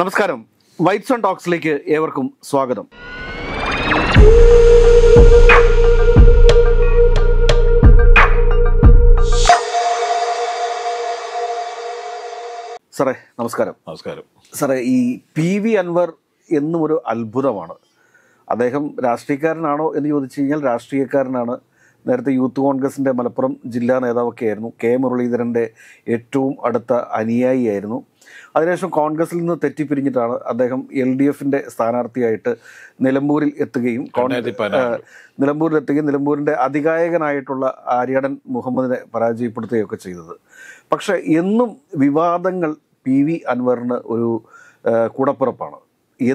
നമസ്കാരം whites on ടോക്സിലേക്ക് ഏവർക്കും സ്വാഗതം സാറേ നമസ്കാരം നമസ്കാരം സാറേ ഈ പി വി അൻവർ എന്നും ഒരു അത്ഭുതമാണ് അദ്ദേഹം രാഷ്ട്രീയക്കാരനാണോ എന്ന് ചോദിച്ചു കഴിഞ്ഞാൽ രാഷ്ട്രീയക്കാരനാണ് നേരത്തെ യൂത്ത് കോൺഗ്രസിൻ്റെ മലപ്പുറം ജില്ലാ നേതാവൊക്കെ ആയിരുന്നു കെ മുരളീധരൻ്റെ ഏറ്റവും അടുത്ത അനുയായിയായിരുന്നു അതിനുശേഷം കോൺഗ്രസിൽ നിന്ന് തെറ്റിപ്പിരിഞ്ഞിട്ടാണ് അദ്ദേഹം എൽ ഡി എഫിൻ്റെ സ്ഥാനാർത്ഥിയായിട്ട് നിലമ്പൂരിൽ എത്തുകയും നിലമ്പൂരിൽ എത്തുകയും നിലമ്പൂരിൻ്റെ അധികായകനായിട്ടുള്ള ആര്യടൻ മുഹമ്മദിനെ പരാജയപ്പെടുത്തുകയൊക്കെ ചെയ്തത് പക്ഷേ എന്നും വിവാദങ്ങൾ പി വി അൻവറിന് ഒരു കൂടപ്പുറപ്പാണ്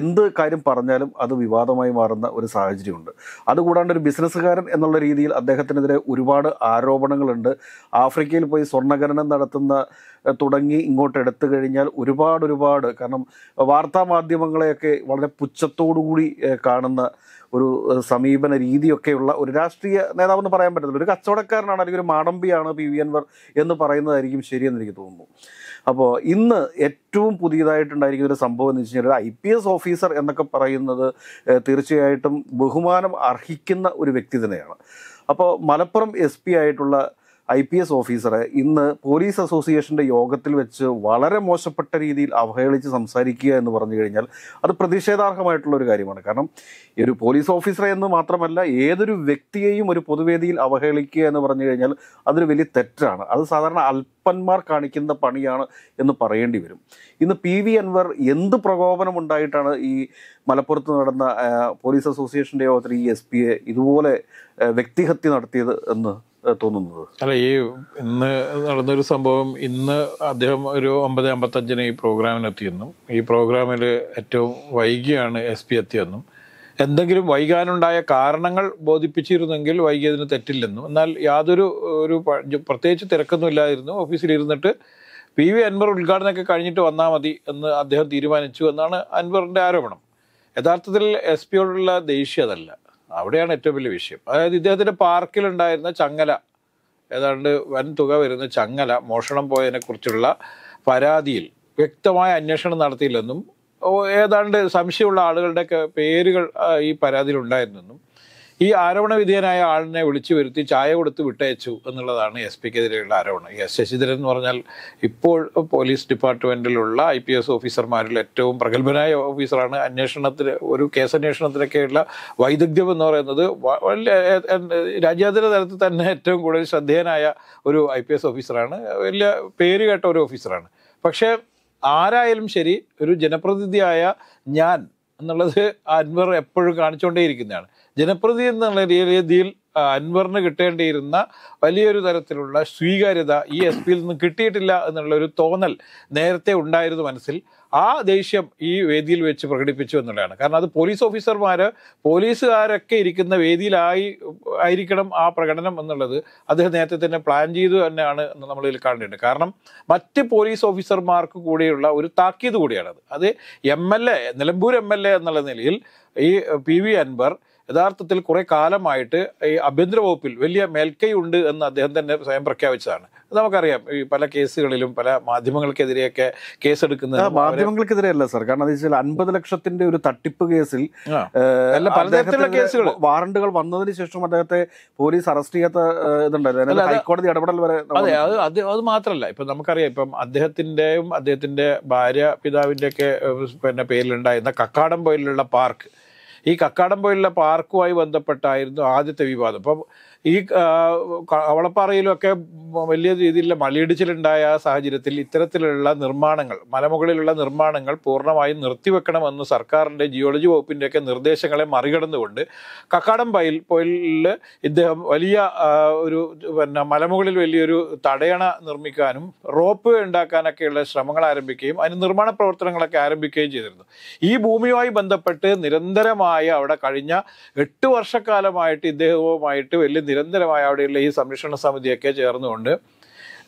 എന്ത് കാര്യം പറഞ്ഞാലും അത് വിവാദമായി മാറുന്ന ഒരു സാഹചര്യമുണ്ട് അതുകൂടാണ്ട് ഒരു ബിസിനസ്സുകാരൻ എന്നുള്ള രീതിയിൽ അദ്ദേഹത്തിനെതിരെ ഒരുപാട് ആരോപണങ്ങളുണ്ട് ആഫ്രിക്കയിൽ പോയി സ്വർണ്ണഖനനം നടത്തുന്ന തുടങ്ങി ഇങ്ങോട്ട് എടുത്തു കഴിഞ്ഞാൽ ഒരുപാട് ഒരുപാട് കാരണം വാർത്താ മാധ്യമങ്ങളെയൊക്കെ വളരെ പുച്ഛത്തോടുകൂടി കാണുന്ന ഒരു സമീപന രീതിയൊക്കെയുള്ള ഒരു രാഷ്ട്രീയ നേതാവെന്ന് പറയാൻ പറ്റത്തില്ല ഒരു കച്ചവടക്കാരനാണ് അല്ലെങ്കിൽ ഒരു മാടമ്പിയാണ് പി വി അൻവർ എന്ന് പറയുന്നതായിരിക്കും ശരിയെന്ന് എനിക്ക് തോന്നുന്നു അപ്പോൾ ഇന്ന് ഏറ്റവും പുതിയതായിട്ടുണ്ടായിരിക്കുന്ന ഒരു സംഭവം എന്ന് വെച്ച് കഴിഞ്ഞാൽ ഒരു ഐ പി എസ് ഓഫീസർ എന്നൊക്കെ പറയുന്നത് തീർച്ചയായിട്ടും ബഹുമാനം അർഹിക്കുന്ന ഒരു വ്യക്തി തന്നെയാണ് അപ്പോൾ മലപ്പുറം എസ് പി ആയിട്ടുള്ള ഐ പി എസ് ഓഫീസറെ ഇന്ന് പോലീസ് അസോസിയേഷൻ്റെ യോഗത്തിൽ വെച്ച് വളരെ മോശപ്പെട്ട രീതിയിൽ അവഹേളിച്ച് സംസാരിക്കുക എന്ന് പറഞ്ഞു കഴിഞ്ഞാൽ അത് പ്രതിഷേധാർഹമായിട്ടുള്ള ഒരു കാര്യമാണ് കാരണം ഒരു പോലീസ് ഓഫീസറെ എന്ന് മാത്രമല്ല ഏതൊരു വ്യക്തിയെയും ഒരു പൊതുവേദിയിൽ അവഹേളിക്കുക എന്ന് പറഞ്ഞു കഴിഞ്ഞാൽ അതൊരു വലിയ തെറ്റാണ് അത് സാധാരണ അല്പന്മാർ കാണിക്കുന്ന പണിയാണ് എന്ന് പറയേണ്ടി വരും ഇന്ന് പി വി അൻവർ എന്ത് പ്രകോപനമുണ്ടായിട്ടാണ് ഈ മലപ്പുറത്ത് നടന്ന പോലീസ് അസോസിയേഷൻ്റെ യോഗത്തിൽ ഈ എസ് പിയെ ഇതുപോലെ വ്യക്തിഹത്യ നടത്തിയത് എന്ന് തോന്നുന്നത് അല്ല ഈ ഇന്ന് നടന്നൊരു സംഭവം ഇന്ന് അദ്ദേഹം ഒരു ഒമ്പത് അമ്പത്തഞ്ചിന് ഈ പ്രോഗ്രാമിനെത്തിയെന്നും ഈ പ്രോഗ്രാമിൽ ഏറ്റവും വൈകിയാണ് എസ് പി എത്തിയെന്നും എന്തെങ്കിലും വൈകാനുണ്ടായ കാരണങ്ങൾ ബോധിപ്പിച്ചിരുന്നെങ്കിൽ വൈകിയതിന് തെറ്റില്ലെന്നും എന്നാൽ യാതൊരു ഒരു പ്രത്യേകിച്ച് തിരക്കൊന്നുമില്ലായിരുന്നു ഓഫീസിലിരുന്നിട്ട് പി വി അൻവർ ഉദ്ഘാടനമൊക്കെ കഴിഞ്ഞിട്ട് വന്നാൽ മതി എന്ന് അദ്ദേഹം തീരുമാനിച്ചു എന്നാണ് അൻവറിൻ്റെ ആരോപണം യഥാർത്ഥത്തിൽ എസ് പിയോടുള്ള ദേഷ്യതല്ല അവിടെയാണ് ഏറ്റവും വലിയ വിഷയം അതായത് ഇദ്ദേഹത്തിൻ്റെ പാർക്കിലുണ്ടായിരുന്ന ചങ്ങല ഏതാണ്ട് വൻ തുക വരുന്ന ചങ്ങല മോഷണം പോയതിനെക്കുറിച്ചുള്ള പരാതിയിൽ വ്യക്തമായ അന്വേഷണം നടത്തിയില്ലെന്നും ഏതാണ്ട് സംശയമുള്ള ആളുകളുടെയൊക്കെ പേരുകൾ ഈ പരാതിയിൽ ഉണ്ടായിരുന്നെന്നും ഈ ആരോപണ വിധേയനായ ആളിനെ വിളിച്ചു വരുത്തി ചായ കൊടുത്ത് വിട്ടയച്ചു എന്നുള്ളതാണ് എസ് പിക്കെതിരെയുള്ള ആരോപണം എസ് ശശിധരൻ എന്ന് പറഞ്ഞാൽ ഇപ്പോൾ പോലീസ് ഡിപ്പാർട്ട്മെന്റിലുള്ള ഐ പി എസ് ഓഫീസർമാരിൽ ഏറ്റവും പ്രഗത്ഭനായ ഓഫീസറാണ് അന്വേഷണത്തിന് ഒരു കേസ് അന്വേഷണത്തിലൊക്കെയുള്ള വൈദഗ്ധ്യം എന്ന് പറയുന്നത് രാജ്യാന്തര തലത്തിൽ തന്നെ ഏറ്റവും കൂടുതൽ ശ്രദ്ധേയനായ ഒരു ഐ പി എസ് ഓഫീസറാണ് വലിയ പേര് കേട്ട ഒരു ഓഫീസറാണ് പക്ഷേ ആരായാലും ശരി ഒരു ജനപ്രതിനിധിയായ ഞാൻ എന്നുള്ളത് അൻവർ എപ്പോഴും കാണിച്ചുകൊണ്ടേയിരിക്കുന്നതാണ് ജനപ്രതി എന്നുള്ള രീതിയിൽ അൻവറിന് കിട്ടേണ്ടിയിരുന്ന വലിയൊരു തരത്തിലുള്ള സ്വീകാര്യത ഈ എസ് പിയിൽ നിന്ന് കിട്ടിയിട്ടില്ല എന്നുള്ള ഒരു തോന്നൽ നേരത്തെ ഉണ്ടായിരുന്നു മനസ്സിൽ ആ ദേഷ്യം ഈ വേദിയിൽ വെച്ച് പ്രകടിപ്പിച്ചു എന്നുള്ളതാണ് കാരണം അത് പോലീസ് ഓഫീസർമാർ പോലീസുകാരൊക്കെ ഇരിക്കുന്ന വേദിയിലായി ആയിരിക്കണം ആ പ്രകടനം എന്നുള്ളത് അദ്ദേഹം നേരത്തെ തന്നെ പ്ലാൻ ചെയ്തു തന്നെയാണ് എന്ന് നമ്മളിൽ കാണേണ്ടത് കാരണം മറ്റ് പോലീസ് ഓഫീസർമാർക്ക് കൂടിയുള്ള ഒരു താക്കീത് കൂടിയാണത് അത് M L A Nilambur M L A എന്നുള്ള നിലയിൽ ഈ പി വി അൻവർ യഥാർത്ഥത്തിൽ കുറെ കാലമായിട്ട് ഈ ആഭ്യന്തര വകുപ്പിൽ വലിയ മേൽക്കൈയുണ്ട് എന്ന് അദ്ദേഹം തന്നെ സ്വയം പ്രഖ്യാപിച്ചതാണ് നമുക്കറിയാം ഈ പല കേസുകളിലും പല മാധ്യമങ്ങൾക്കെതിരെയൊക്കെ കേസെടുക്കുന്ന മാധ്യമങ്ങൾക്കെതിരെ അല്ല സാർ കാരണം വെച്ചാൽ അൻപത് ലക്ഷത്തിന്റെ ഒരു തട്ടിപ്പ് കേസിൽ അല്ല പലതരത്തിലുള്ള കേസുകൾ വാറണ്ടുകൾ വന്നതിന് ശേഷം അദ്ദേഹത്തെ പോലീസ് അറസ്റ്റ് ചെയ്യാത്ത ഇതുണ്ടായിരുന്നു ഹൈക്കോടതി ഇടപെടൽ വരെ അതെ അത് അത് അത് മാത്രമല്ല ഇപ്പൊ നമുക്കറിയാം ഇപ്പം അദ്ദേഹത്തിന്റെയും അദ്ദേഹത്തിന്റെ ഭാര്യ പിതാവിന്റെ ഒക്കെ പിന്നെ പേരിലുണ്ടായിരുന്ന കക്കാടം പോയിലുള്ള പാർക്ക് ഈ കക്കാടംപൊയിലുള്ള പാർക്കുമായി ബന്ധപ്പെട്ടായിരുന്നു ആദ്യത്തെ വിവാദം അപ്പം ഈ അവളപ്പാറയിലൊക്കെ വലിയ രീതിയിലുള്ള മലയിടിച്ചിലുണ്ടായ സാഹചര്യത്തിൽ ഇത്തരത്തിലുള്ള നിർമ്മാണങ്ങൾ മലമുകളിലുള്ള നിർമ്മാണങ്ങൾ പൂർണ്ണമായും നിർത്തിവെക്കണമെന്ന് സർക്കാരിൻ്റെ ജിയോളജി വകുപ്പിൻ്റെയൊക്കെ നിർദ്ദേശങ്ങളെ മറികടന്നുകൊണ്ട് കക്കാടംപയിൽ പൊയിലിൽ ഇദ്ദേഹം വലിയ ഒരു പിന്നെ മലമുകളിൽ വലിയൊരു തടയണ നിർമ്മിക്കാനും റോപ്പ് ഉണ്ടാക്കാനൊക്കെയുള്ള ശ്രമങ്ങൾ ആരംഭിക്കുകയും അതിന് നിർമ്മാണ പ്രവർത്തനങ്ങളൊക്കെ ആരംഭിക്കുകയും ചെയ്തിരുന്നു ഈ ഭൂമിയുമായി ബന്ധപ്പെട്ട് നിരന്തരമായ നിരന്തരമായി അവിടെ കഴിഞ്ഞ എട്ട് വർഷക്കാലമായിട്ട് ഇദ്ദേഹവുമായിട്ട് വലിയ നിരന്തരമായി അവിടെയുള്ള ഈ സംരക്ഷണ സമിതിയൊക്കെ ചേർന്നുകൊണ്ട്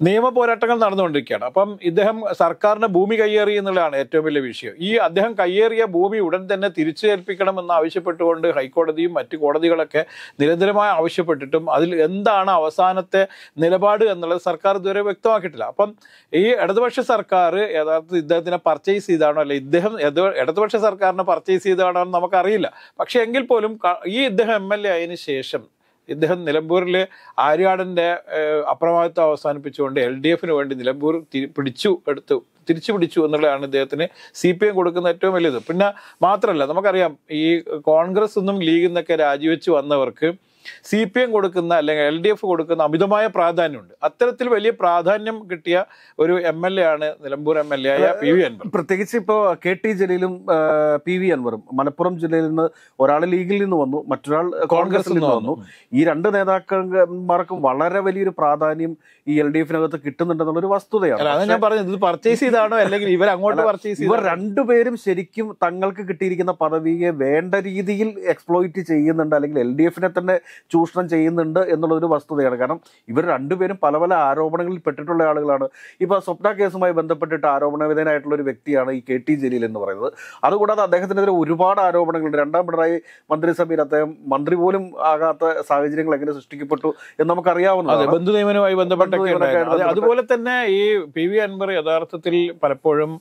നിയമ പോരാട്ടങ്ങൾ നടന്നുകൊണ്ടിരിക്കുകയാണ് അപ്പം ഇദ്ദേഹം സർക്കാരിന് ഭൂമി കയ്യേറി എന്നുള്ളതാണ് ഏറ്റവും വലിയ വിഷയം ഈ അദ്ദേഹം കയ്യേറിയ ഭൂമി ഉടൻ തന്നെ തിരിച്ചു തിരിച്ചേൽപ്പിക്കണമെന്ന് ആവശ്യപ്പെട്ടുകൊണ്ട് ഹൈക്കോടതിയും മറ്റ് കോടതികളൊക്കെ നിരന്തരമായി ആവശ്യപ്പെട്ടിട്ടും അതിൽ എന്താണ് അവസാനത്തെ നിലപാട് എന്നുള്ളത് സർക്കാർ ഇതുവരെ വ്യക്തമാക്കിയിട്ടില്ല അപ്പം ഈ ഇടതുപക്ഷ സർക്കാർ യഥാർത്ഥത്തിൽ ഇദ്ദേഹത്തിനെ പർച്ചേസ് ചെയ്താണോ അല്ലെ ഇദ്ദേഹം ഇടതുപക്ഷ സർക്കാരിനെ പർച്ചേസ് ചെയ്താണോ എന്ന് നമുക്കറിയില്ല പക്ഷേ എങ്കിൽ പോലും ഈ ഇദ്ദേഹം എം എൽ എ ആയതിനു ശേഷം ഇദ്ദേഹം നിലമ്പൂരിൽ ആര്യാടൻ്റെ അപ്രമാദിത്വം അവസാനിപ്പിച്ചുകൊണ്ട് എൽ ഡി എഫിന് വേണ്ടി നിലമ്പൂർ പിടിച്ചു എടുത്തു തിരിച്ചു പിടിച്ചു എന്നുള്ളതാണ് ഇദ്ദേഹത്തിന് സി പി എം കൊടുക്കുന്ന ഏറ്റവും വലിയത് പിന്നെ മാത്രമല്ല നമുക്കറിയാം ഈ കോൺഗ്രസ് ഒന്നും ലീഗിൽ നിന്നൊക്കെ രാജിവെച്ച് വന്നവർക്ക് സി പി എം കൊടുക്കുന്ന അല്ലെങ്കിൽ എൽ ഡി എഫ് കൊടുക്കുന്ന അമിതമായ പ്രാധാന്യമുണ്ട് അത്തരത്തിൽ വലിയ പ്രാധാന്യം കിട്ടിയ ഒരു എം എൽ എ ആണ് നിലമ്പൂർ എം എൽ എ ആയ പി വി അൻവർ പ്രത്യേകിച്ച് ഇപ്പോൾ കെ ടി ജലീലും പി വി അൻവറും മലപ്പുറം ജില്ലയിൽ നിന്ന് ഒരാൾ ലീഗിൽ നിന്ന് വന്നു മറ്റൊരാൾ കോൺഗ്രസിൽ നിന്ന് വന്നു ഈ രണ്ട് നേതാക്കന്മാർക്കും വളരെ വലിയൊരു പ്രാധാന്യം ഈ എൽ ഡി എഫിനകത്ത് കിട്ടുന്നുണ്ടെന്നുള്ളൊരു വസ്തുതയാണ് ഞാൻ പറഞ്ഞത് ഇത് പർച്ചേസ് ചെയ്താണോ അല്ലെങ്കിൽ ഇവർ അങ്ങോട്ട് പർച്ചേസ് ഇവർ രണ്ടുപേരും ശരിക്കും തങ്ങൾക്ക് കിട്ടിയിരിക്കുന്ന പദവിയെ വേണ്ട രീതിയിൽ എക്സ്പ്ലോയിറ്റ് ചെയ്യുന്നുണ്ട് അല്ലെങ്കിൽ എൽ ഡി എഫിനെ തന്നെ ചൂഷണം ചെയ്യുന്നുണ്ട് എന്നുള്ളൊരു വസ്തുതയാണ് കാരണം ഇവർ രണ്ടുപേരും പല പല ആരോപണങ്ങളിൽ പെട്ടിട്ടുള്ള ആളുകളാണ് ഇപ്പോൾ സ്വപ്ന കേസുമായി ബന്ധപ്പെട്ടിട്ട് ആരോപണവിധേയനായിട്ടുള്ള ഒരു വ്യക്തിയാണ് ഈ കെ ടി ജലീൽ എന്ന് പറയുന്നത് അതുകൂടാതെ അദ്ദേഹത്തിനെതിരെ ഒരുപാട് ആരോപണങ്ങളുണ്ട് രണ്ടാം പിണറായി മന്ത്രിസഭയിൽ അദ്ദേഹം മന്ത്രി പോലും ആകാത്ത സാഹചര്യങ്ങൾ എങ്ങനെ സൃഷ്ടിക്കപ്പെട്ടു എന്ന് നമുക്കറിയാവുന്നതാണ് ബന്ധു ബന്ധപ്പെട്ട അതുപോലെ തന്നെ ഈ പി വി അൻവർ യഥാർത്ഥത്തിൽ പലപ്പോഴും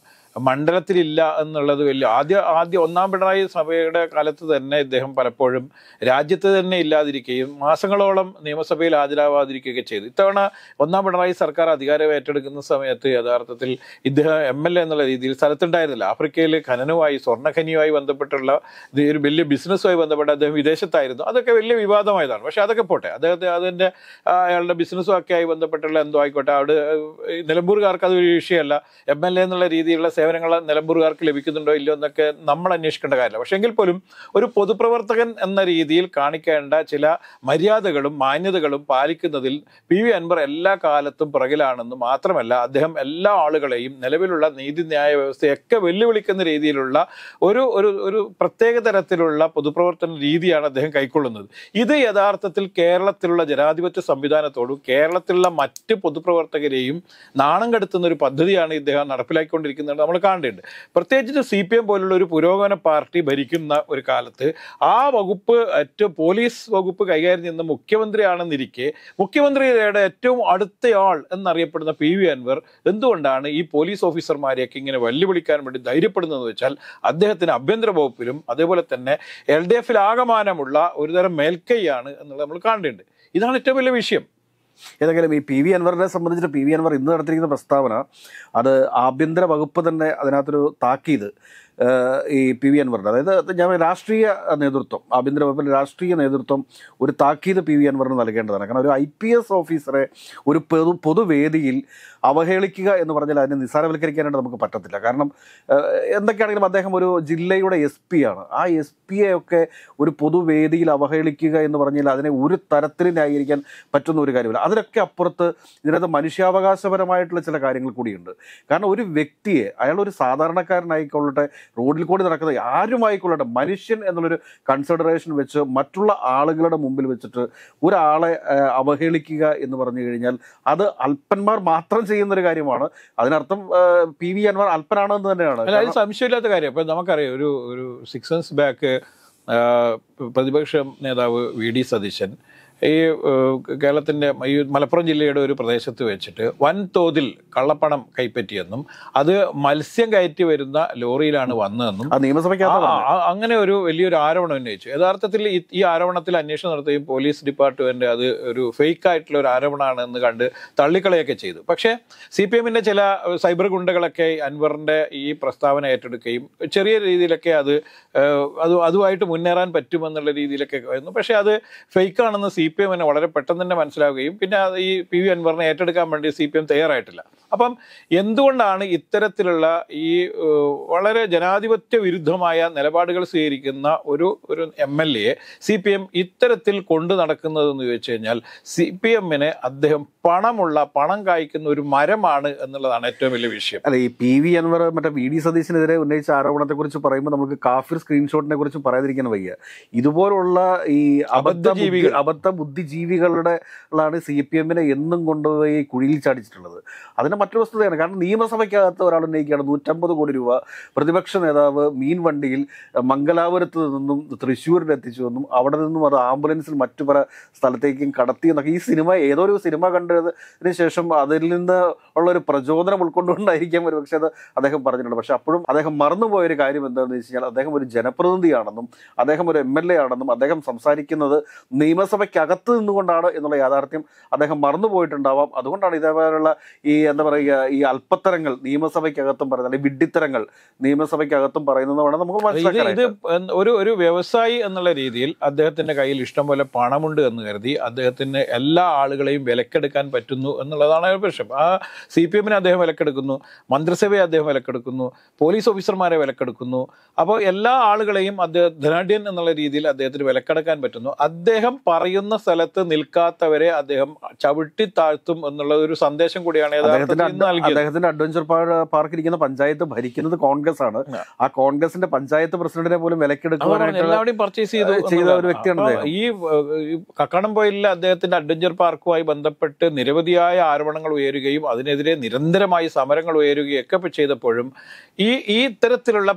മണ്ഡലത്തിലില്ല എന്നുള്ളത് വലിയ ആദ്യ ആദ്യ ഒന്നാം പിണറായി സഭയുടെ കാലത്ത് തന്നെ ഇദ്ദേഹം പലപ്പോഴും രാജ്യത്ത് തന്നെ ഇല്ലാതിരിക്കുകയും മാസങ്ങളോളം നിയമസഭയിൽ ഹാജരാവാതിരിക്കുകയൊക്കെ ചെയ്തു ഇത്തവണ ഒന്നാം പിണറായി സർക്കാർ അധികാരം ഏറ്റെടുക്കുന്ന സമയത്ത് യഥാർത്ഥത്തിൽ ഇദ്ദേഹം എം എൽ എ എന്നുള്ള രീതിയിൽ സ്ഥലത്തുണ്ടായിരുന്നില്ല ആഫ്രിക്കയിൽ ഖനനവുമായി സ്വർണ്ണഖനിയുമായി ബന്ധപ്പെട്ടുള്ള ഒരു വലിയ ബിസിനസ്സുമായി ബന്ധപ്പെട്ട് അദ്ദേഹം വിദേശത്തായിരുന്നു അതൊക്കെ വലിയ വിവാദമായതാണ് പക്ഷേ അതൊക്കെ പോട്ടെ അദ്ദേഹത്തെ അതിൻ്റെ അയാളുടെ ബിസിനസ്സും ഒക്കെ ആയി ബന്ധപ്പെട്ടുള്ള എന്തോ ആയിക്കോട്ടെ അവിടെ നിലമ്പൂർകാർക്ക് അതൊരു വിഷയമല്ല എം എൽ എ എന്നുള്ള രീതിയിലുള്ള സേവനങ്ങൾ നിലമ്പൂരുകാർക്ക് ലഭിക്കുന്നുണ്ടോ ഇല്ലയോ എന്നൊക്കെ നമ്മൾ അന്വേഷിക്കേണ്ട കാര്യമില്ല പക്ഷേ എങ്കിൽ പോലും ഒരു പൊതുപ്രവർത്തകൻ എന്ന രീതിയിൽ കാണിക്കേണ്ട ചില മര്യാദകളും മാന്യതകളും പാലിക്കുന്നതിൽ പി വി അൻവർ എല്ലാ കാലത്തും പുറകിലാണെന്ന് മാത്രമല്ല അദ്ദേഹം എല്ലാ ആളുകളെയും നിലവിലുള്ള നീതിന്യായ വ്യവസ്ഥയൊക്കെ വെല്ലുവിളിക്കുന്ന രീതിയിലുള്ള ഒരു ഒരു ഒരു പ്രത്യേക തരത്തിലുള്ള പൊതുപ്രവർത്തന രീതിയാണ് അദ്ദേഹം കൈക്കൊള്ളുന്നത് ഇത് യഥാർത്ഥത്തിൽ കേരളത്തിലുള്ള ജനാധിപത്യ സംവിധാനത്തോടും കേരളത്തിലുള്ള മറ്റ് പൊതുപ്രവർത്തകരെയും നാണം കെടുത്തുന്ന ഒരു പദ്ധതിയാണ് ഇദ്ദേഹം നടപ്പിലാക്കിക്കൊണ്ടിരിക്കുന്നത് നമ്മൾ നമ്മൾ കാണേണ്ടതുണ്ട് പ്രത്യേകിച്ച് സി പി എം പോലുള്ള ഒരു പുരോഗമന പാർട്ടി ഭരിക്കുന്ന ഒരു കാലത്ത് ആ വകുപ്പ് ഏറ്റവും പോലീസ് വകുപ്പ് കൈകാര്യം ചെയ്യുന്ന മുഖ്യമന്ത്രിയാണെന്നിരിക്കെ മുഖ്യമന്ത്രിയുടെ ഏറ്റവും അടുത്തയാൾ എന്നറിയപ്പെടുന്ന പി വി അൻവർ എന്തുകൊണ്ടാണ് ഈ പോലീസ് ഓഫീസർമാരെയൊക്കെ ഇങ്ങനെ വെല്ലുവിളിക്കാൻ വേണ്ടി ധൈര്യപ്പെടുന്നതെന്ന് വെച്ചാൽ അദ്ദേഹത്തിന് ആഭ്യന്തര വകുപ്പിലും അതേപോലെ തന്നെ എൽ ഡി എഫിൽ ആകമാനമുള്ള ഒരുതരം മേൽക്കൈയാണ് എന്നുള്ളത് നമ്മൾ കാണേണ്ടതുണ്ട് ഇതാണ് ഏറ്റവും വലിയ വിഷയം ഏതെങ്കിലും ഈ പി വി അൻവറിനെ സംബന്ധിച്ചിട്ട് പി വി അൻവർ ഇന്ന് നടത്തിയിരിക്കുന്ന പ്രസ്താവന അത് ആഭ്യന്തര വകുപ്പ് തന്നെ അതിനകത്തൊരു താക്കീത് ഈ പി വി അൻവറിൻ്റെ അതായത് ഞാൻ രാഷ്ട്രീയ നേതൃത്വം ആഭ്യന്തര വകുപ്പിൻ്റെ രാഷ്ട്രീയ നേതൃത്വം ഒരു താക്കീത് പി വി അൻവറിന് നൽകേണ്ടതാണ് കാരണം ഒരു ഐ പി എസ് ഓഫീസറെ ഒരു പൊതു പൊതുവേദിയിൽ അവഹേളിക്കുക എന്ന് പറഞ്ഞാൽ അതിനെ നിസ്സാരവൽക്കരിക്കാനായിട്ട് നമുക്ക് പറ്റത്തില്ല കാരണം എന്തൊക്കെയാണെങ്കിലും അദ്ദേഹം ഒരു ജില്ലയുടെ എസ് പി ആണ് ആ എസ് പിയെ ഒക്കെ ഒരു പൊതുവേദിയിൽ അവഹേളിക്കുക എന്ന് പറഞ്ഞാൽ അതിനെ ഒരു തരത്തിൽ ന്യായീകരിക്കാൻ പറ്റുന്ന ഒരു കാര്യമില്ല അതിനൊക്കെ അപ്പുറത്ത് ഇതിനകത്ത് മനുഷ്യാവകാശപരമായിട്ടുള്ള ചില കാര്യങ്ങൾ കൂടിയുണ്ട് കാരണം ഒരു വ്യക്തിയെ അയാൾ ഒരു സാധാരണക്കാരനായിക്കൊള്ളട്ടെ റോഡിൽ കൂടി നടക്കുന്ന ആരും ആയിക്കൊള്ളട്ടെ മനുഷ്യൻ എന്നുള്ളൊരു കൺസിഡറേഷൻ വെച്ച് മറ്റുള്ള ആളുകളുടെ മുമ്പിൽ വെച്ചിട്ട് ഒരാളെ അവഹേളിക്കുക എന്ന് പറഞ്ഞു കഴിഞ്ഞാൽ അത് അല്പന്മാർ മാത്രം ചെയ്യുന്ന ഒരു കാര്യമാണ് അതിനർത്ഥം പി വി അൻവർ അല്പനാണെന്ന് തന്നെയാണ് അതായത് സംശയമില്ലാത്ത കാര്യം ഇപ്പം നമുക്കറിയാം ഒരു ഒരു സിക്സ് മന്ത്സ് ബാക്ക് പ്രതിപക്ഷ നേതാവ് വി ഡി സതീശൻ ഈ കേരളത്തിൻ്റെ ഈ മലപ്പുറം ജില്ലയുടെ ഒരു പ്രദേശത്ത് വെച്ചിട്ട് വൻതോതിൽ കള്ളപ്പണം കൈപ്പറ്റിയെന്നും അത് മത്സ്യം കയറ്റി വരുന്ന ലോറിയിലാണ് വന്നതെന്നും അങ്ങനെ ഒരു വലിയൊരു ആരോപണം ഉന്നയിച്ചു യഥാർത്ഥത്തിൽ ഈ ആരോപണത്തിൽ അന്വേഷണം നടത്തുകയും പോലീസ് ഡിപ്പാർട്ട്മെന്റ് അത് ഒരു ഫേക്ക് ആയിട്ടുള്ള ഒരു ആരോപണമാണെന്ന് എന്ന് കണ്ട് തള്ളിക്കളയൊക്കെ ചെയ്തു പക്ഷേ സി പി എമ്മിൻ്റെ ചില സൈബർ ഗുണ്ടകളൊക്കെ അൻവറിൻ്റെ ഈ പ്രസ്താവന ഏറ്റെടുക്കുകയും ചെറിയ രീതിയിലൊക്കെ അത് അതുമായിട്ട് മുന്നേറാൻ പറ്റുമെന്നുള്ള രീതിയിലൊക്കെ ആയിരുന്നു പക്ഷേ അത് ഫേക്കാണെന്ന് സി പി എമ്മിന് വളരെ പെട്ടെന്ന് തന്നെ മനസ്സിലാവുകയും പിന്നെ ഈ പി വി അൻവറിനെ ഏറ്റെടുക്കാൻ വേണ്ടി സി പി എം തയ്യാറായിട്ടില്ല അപ്പം എന്തുകൊണ്ടാണ് ഇത്തരത്തിലുള്ള ഈ വളരെ ജനാധിപത്യ വിരുദ്ധമായ നിലപാടുകൾ സ്വീകരിക്കുന്ന ഒരു ഒരു M L A C P M ഇത്തരത്തിൽ കൊണ്ടു നടക്കുന്നതെന്ന് ചോദിച്ചു കഴിഞ്ഞാൽ സി പി എമ്മിന് അദ്ദേഹം പണമുള്ള പണം കായ്ക്കുന്ന ഒരു മരമാണ് എന്നുള്ളതാണ് ഏറ്റവും വലിയ വിഷയം അല്ല ഈ പി വി അൻവർ മറ്റേ വി ഡി സതീശിനെതിരെ ഉന്നയിച്ച ആരോപണത്തെക്കുറിച്ച് പറയുമ്പോൾ നമുക്ക് കാഫിർ സ്ക്രീൻഷോട്ടിനെ കുറിച്ച് പറയാതിരിക്കാൻ വയ്യ ഇതുപോലുള്ള ഈ അബദ്ധ അബദ്ധ ബുദ്ധിജീവികളുടെ ാണ് സി പി എമ്മിനെ എന്നും കൊണ്ടുപോയി കുഴിയിൽ ചാടിച്ചിട്ടുള്ളത് അതിന് മറ്റൊരു വസ്തുതയാണ് കാരണം നിയമസഭയ്ക്കകത്ത് ഒരാൾ ഉന്നയിക്കുകയാണ് നൂറ്റമ്പത് കോടി രൂപ പ്രതിപക്ഷ നേതാവ് മീൻ വണ്ടിയിൽ മംഗലാപുരത്ത് നിന്നും തൃശ്ശൂരിൽ എത്തിച്ചുവെന്നും അവിടെ നിന്നും അത് ആംബുലൻസിൽ മറ്റു പല സ്ഥലത്തേക്കും കടത്തി എന്നൊക്കെ ഈ സിനിമ ഏതോ ഒരു സിനിമ കണ്ടതിന് ശേഷം അതിൽ നിന്ന് ഉള്ള ഒരു പ്രചോദനം ഉൾക്കൊണ്ടുകൊണ്ടായിരിക്കാം ഒരു പക്ഷേ അത് അദ്ദേഹം പറഞ്ഞിട്ടുണ്ട് പക്ഷെ അപ്പോഴും അദ്ദേഹം ഒരു കാര്യം എന്താണെന്ന് വെച്ച് കഴിഞ്ഞാൽ അദ്ദേഹം ഒരു ജനപ്രതിനിധിയാണെന്നും അദ്ദേഹം ഒരു എം എൽ എ ആണെന്നും അദ്ദേഹം സംസാരിക്കുന്നത് നിയമസഭയ്ക്ക് അകത്ത് നിന്നുകൊണ്ടാണ് എന്നുള്ള യാഥാർത്ഥ്യം അദ്ദേഹം മറന്നുപോയിട്ടുണ്ടാവാം അതുകൊണ്ടാണ് ഇതേപോലെയുള്ള ഈ എന്താ പറയുക ഈ അല്പത്തരങ്ങൾ നിയമസഭയ്ക്കകത്തും പറയുന്നത് അല്ലെങ്കിൽ വിഡ്ഢിത്തരങ്ങൾ നിയമസഭയ്ക്കകത്തും പറയുന്നത് വേണം നമുക്ക് ഇത് ഒരു ഒരു വ്യവസായി എന്നുള്ള രീതിയിൽ അദ്ദേഹത്തിന്റെ കയ്യിൽ ഇഷ്ടംപോലെ പണമുണ്ട് എന്ന് കരുതി അദ്ദേഹത്തിന് എല്ലാ ആളുകളെയും വിലക്കെടുക്കാൻ പറ്റുന്നു എന്നുള്ളതാണ് പക്ഷം ആ സി പി എമ്മിനെ അദ്ദേഹം വിലക്കെടുക്കുന്നു മന്ത്രിസഭയെ അദ്ദേഹം വിലക്കെടുക്കുന്നു പോലീസ് ഓഫീസർമാരെ വിലക്കെടുക്കുന്നു അപ്പോൾ എല്ലാ ആളുകളെയും അദ്ദേഹം ധനാഢ്യൻ എന്നുള്ള രീതിയിൽ അദ്ദേഹത്തിന് വിലക്കെടുക്കാൻ പറ്റുന്നു അദ്ദേഹം പറയുന്ന സ്ഥലത്ത് നിൽക്കാത്തവരെ അദ്ദേഹം ചവിട്ടി താഴ്ത്തും എന്നുള്ള ഒരു സന്ദേശം കൂടിയാണ് അദ്ദേഹത്തിന്റെ അഡ്വഞ്ചർ പാർക്ക് ഇരിക്കുന്ന പഞ്ചായത്ത് ഭരിക്കുന്നത് കോൺഗ്രസ് ആണ് ആ കോൺഗ്രസിന്റെ പഞ്ചായത്ത് പ്രസിഡന്റിനെ പോലും വിലക്കെടുക്കുവാനായിട്ട് പർച്ചേസ് ചെയ്ത ഒരു വ്യക്തിയാണ് ഈ കക്കാടം പോയില്ല അദ്ദേഹത്തിന്റെ അഡ്വഞ്ചർ പാർക്കുമായി ബന്ധപ്പെട്ട് നിരവധിയായ ആരോപണങ്ങൾ ഉയരുകയും അതിനെതിരെ നിരന്തരമായി സമരങ്ങൾ ഉയരുകയും ഒക്കെ ചെയ്തപ്പോഴും ഈ ഈ ഇത്തരത്തിലുള്ള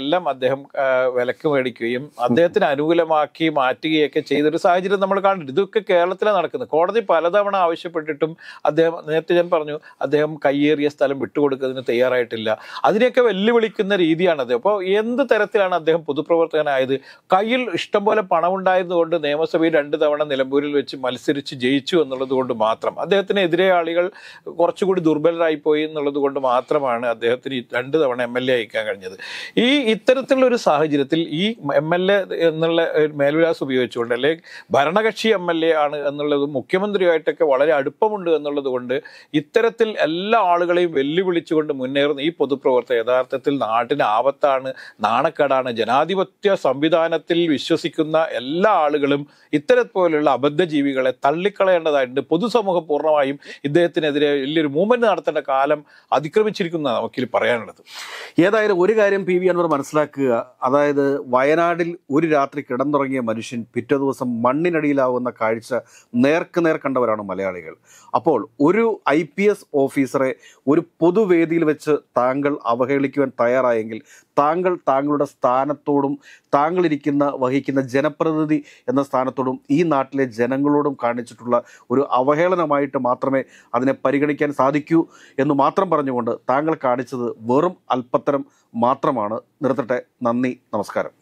എല്ലാം അദ്ദേഹം വിലക്ക് മേടിക്കുകയും അദ്ദേഹത്തിന് അനുകൂലമാക്കി മാറ്റുകയൊക്കെ ചെയ്തൊരു സാഹചര്യം നമ്മൾ കണ്ടിട്ട് ഇതൊക്കെ കേരളത്തിലാണ് നടക്കുന്നത് കോടതി പലതവണ ആവശ്യപ്പെട്ടിട്ടും അദ്ദേഹം നേരത്തെ ഞാൻ പറഞ്ഞു അദ്ദേഹം കയ്യേറിയ സ്ഥലം വിട്ടുകൊടുക്കുന്നതിന് തയ്യാറായിട്ടില്ല അതിനെയൊക്കെ വെല്ലുവിളിക്കുന്ന രീതിയാണ് അദ്ദേഹം അപ്പോൾ എന്ത് തരത്തിലാണ് അദ്ദേഹം പൊതുപ്രവർത്തകനായത് കയ്യിൽ ഇഷ്ടംപോലെ പണമുണ്ടായിരുന്നുകൊണ്ട് നിയമസഭയിൽ രണ്ട് തവണ നിലമ്പൂരിൽ വെച്ച് മത്സരിച്ച് ജയിച്ചു എന്നുള്ളത് കൊണ്ട് മാത്രം അദ്ദേഹത്തിനെതിരെ ആളുകൾ കുറച്ചുകൂടി ദുർബലരായിപ്പോയി എന്നുള്ളത് കൊണ്ട് മാത്രമാണ് അദ്ദേഹത്തിന് രണ്ട് തവണ എം എൽ എ അയക്കാൻ കഴിഞ്ഞത് ഈ ഇത്തരത്തിലുള്ള ഒരു സാഹചര്യത്തിൽ ഈ എം എൽ എ എന്നുള്ള മേൽവിലാസം ഉപയോഗിച്ചുകൊണ്ട് അല്ലെങ്കിൽ ഭരണകക്ഷി കക്ഷി എം എൽ എ ആണ് എന്നുള്ളത് മുഖ്യമന്ത്രിയായിട്ടൊക്കെ വളരെ അടുപ്പമുണ്ട് എന്നുള്ളത് കൊണ്ട് ഇത്തരത്തിൽ എല്ലാ ആളുകളെയും വെല്ലുവിളിച്ചുകൊണ്ട് മുന്നേറുന്ന ഈ പൊതുപ്രവർത്തകർ യഥാർത്ഥത്തിൽ നാട്ടിന് ആപത്താണ് നാണക്കേടാണ് ജനാധിപത്യ സംവിധാനത്തിൽ വിശ്വസിക്കുന്ന എല്ലാ ആളുകളും ഇത്തരത്തിലുള്ള അബദ്ധജീവികളെ തള്ളിക്കളയേണ്ടതായിട്ടുണ്ട് പൊതുസമൂഹം പൂർണ്ണമായും ഇദ്ദേഹത്തിനെതിരെ വലിയൊരു മൂവ്മെന്റ് നടത്തേണ്ട കാലം അതിക്രമിച്ചിരിക്കുന്ന നമുക്കിൽ പറയാനുള്ളത് ഏതായാലും ഒരു കാര്യം പി വി അൻവർ മനസ്സിലാക്കുക അതായത് വയനാടിൽ ഒരു രാത്രി കിടന്നുറങ്ങിയ മനുഷ്യൻ പിറ്റേ ദിവസം മണ്ണിനടിയിൽ മനസ്സിലാവുന്ന കാഴ്ച നേർക്ക് നേർ കണ്ടവരാണ് മലയാളികൾ അപ്പോൾ ഒരു ഐ പി എസ് ഓഫീസറെ ഒരു പൊതുവേദിയിൽ വെച്ച് താങ്കൾ അവഹേളിക്കുവാൻ തയ്യാറായെങ്കിൽ താങ്കൾ താങ്കളുടെ സ്ഥാനത്തോടും താങ്കളിരിക്കുന്ന വഹിക്കുന്ന ജനപ്രതിനിധി എന്ന സ്ഥാനത്തോടും ഈ നാട്ടിലെ ജനങ്ങളോടും കാണിച്ചിട്ടുള്ള ഒരു അവഹേളനമായിട്ട് മാത്രമേ അതിനെ പരിഗണിക്കാൻ സാധിക്കൂ എന്ന് മാത്രം പറഞ്ഞുകൊണ്ട് താങ്കൾ കാണിച്ചത് വെറും അല്പത്തരം മാത്രമാണ് നിർത്തട്ടെ നന്ദി നമസ്കാരം